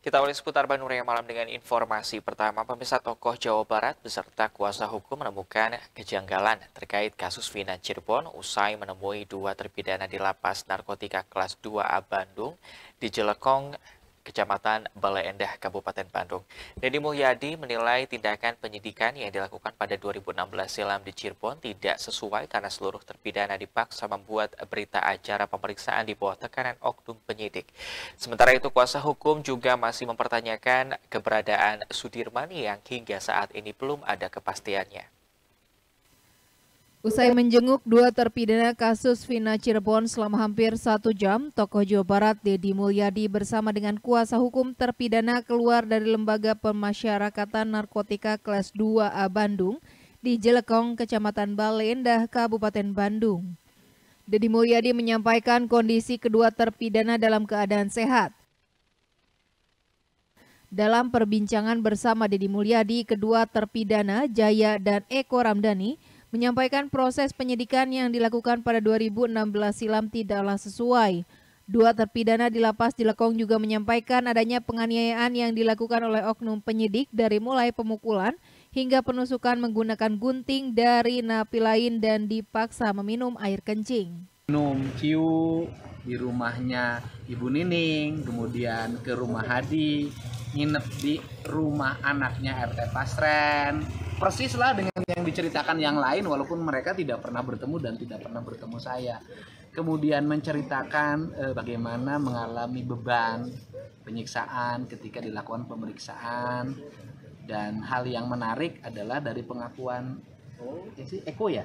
Kita awali seputar Bandung Raya Malam dengan informasi pertama. Pemirsa tokoh Jawa Barat beserta kuasa hukum menemukan kejanggalan terkait kasus Vina Cirebon usai menemui dua terpidana di lapas narkotika kelas 2A Bandung di Jelekong, Kecamatan Balai Endah, Kabupaten Bandung. Deddy Mulyadi menilai tindakan penyidikan yang dilakukan pada 2016 silam di Cirebon tidak sesuai karena seluruh terpidana dipaksa membuat berita acara pemeriksaan di bawah tekanan oknum penyidik. Sementara itu kuasa hukum juga masih mempertanyakan keberadaan Sudirman yang hingga saat ini belum ada kepastiannya. Usai menjenguk dua terpidana kasus Vina Cirebon selama hampir satu jam, tokoh Jawa Barat Deddy Mulyadi bersama dengan kuasa hukum terpidana keluar dari Lembaga Pemasyarakatan Narkotika Kelas 2A Bandung di Jelekong, Kecamatan Baleendah, Kabupaten Bandung. Deddy Mulyadi menyampaikan kondisi kedua terpidana dalam keadaan sehat. Dalam perbincangan bersama Deddy Mulyadi, kedua terpidana Jaya dan Eko Ramdhani menyampaikan proses penyidikan yang dilakukan pada 2016 silam tidaklah sesuai. Dua terpidana di lapas di Cilekong juga menyampaikan adanya penganiayaan yang dilakukan oleh oknum penyidik dari mulai pemukulan hingga penusukan menggunakan gunting dari napi lain dan dipaksa meminum air kencing. Minum Ciu di rumahnya Ibu Nining, kemudian ke rumah Hadi, nginep di rumah anaknya RT Pasren, persis lah dengan yang diceritakan yang lain walaupun mereka tidak pernah bertemu dan tidak pernah bertemu saya kemudian menceritakan eh, bagaimana mengalami beban penyiksaan ketika dilakukan pemeriksaan dan hal yang menarik adalah dari pengakuan ya Eko ya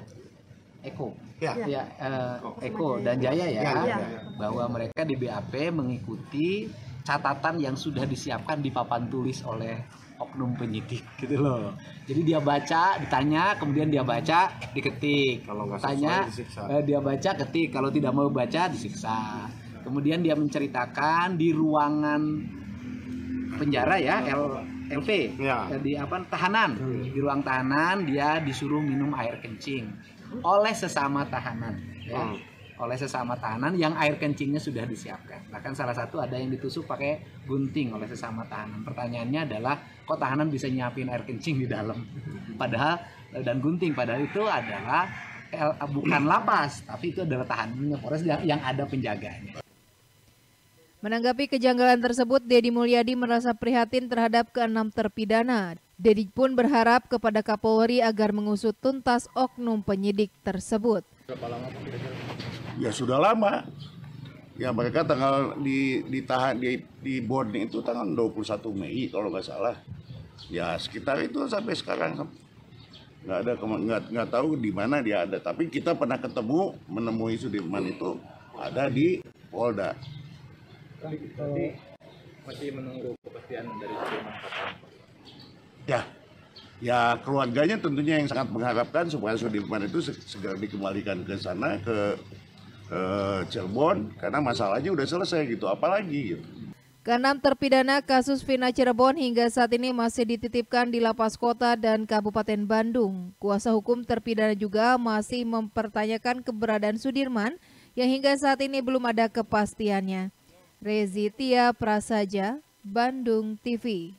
Eko ya, ya eh, Eko dan Jaya ya? ya, ya, ya. bahwa mereka di BAP mengikuti catatan yang sudah disiapkan di papan tulis oleh oknum penyidik gitu loh. Jadi dia baca, ditanya, kemudian dia baca, diketik. Kalau nggak tanya, eh, dia baca, ketik. Kalau tidak mau baca, disiksa. Kemudian dia menceritakan di ruangan penjara ya, L LP, ya. Eh, di apa tahanan, hmm. di ruang tahanan dia disuruh minum air kencing oleh sesama tahanan. Ya. Hmm oleh sesama tahanan yang air kencingnya sudah disiapkan. Bahkan salah satu ada yang ditusuk pakai gunting oleh sesama tahanan. Pertanyaannya adalah kok tahanan bisa nyiapin air kencing di dalam? Padahal dan gunting padahal itu adalah bukan lapas, tapi itu adalah tahanannya Polres yang, ada penjaganya. Menanggapi kejanggalan tersebut, Dedi Mulyadi merasa prihatin terhadap keenam terpidana. Dedi pun berharap kepada Kapolri agar mengusut tuntas oknum penyidik tersebut ya sudah lama ya mereka tanggal di ditahan di di boarding itu tanggal 21 Mei kalau nggak salah ya sekitar itu sampai sekarang nggak ada nggak nggak tahu di mana dia ada tapi kita pernah ketemu menemui Sudirman itu ada di Polda Tadi masih menunggu kepastian dari Sudirman ya ya keluarganya tentunya yang sangat mengharapkan supaya Sudirman itu segera dikembalikan ke sana ke eh, Cirebon karena masalahnya udah selesai gitu apalagi gitu. Keenam terpidana kasus Vina Cirebon hingga saat ini masih dititipkan di lapas kota dan Kabupaten Bandung. Kuasa hukum terpidana juga masih mempertanyakan keberadaan Sudirman yang hingga saat ini belum ada kepastiannya. Rezitia Prasaja, Bandung TV.